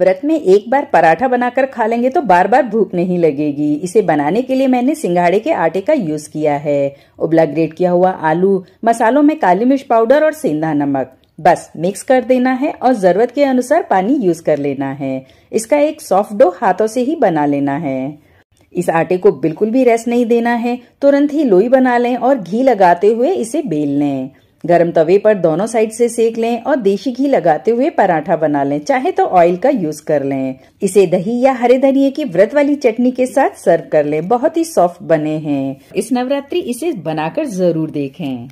व्रत में एक बार पराठा बनाकर खा लेंगे तो बार बार भूख नहीं लगेगी इसे बनाने के लिए मैंने सिंघाड़े के आटे का यूज किया है उबला ग्रेट किया हुआ आलू मसालों में काली मिर्च पाउडर और सेंधा नमक बस मिक्स कर देना है और जरूरत के अनुसार पानी यूज कर लेना है इसका एक सॉफ्ट डो हाथों से ही बना लेना है इस आटे को बिल्कुल भी रेस्ट नहीं देना है तुरंत ही लोई बना लें और घी लगाते हुए इसे बेल लें गरम तवे पर दोनों साइड से सेक लें और देशी घी लगाते हुए पराठा बना लें चाहे तो ऑयल का यूज कर लें इसे दही या हरे धनिया की व्रत वाली चटनी के साथ सर्व कर लें बहुत ही सॉफ्ट बने हैं इस नवरात्रि इसे बनाकर जरूर देखें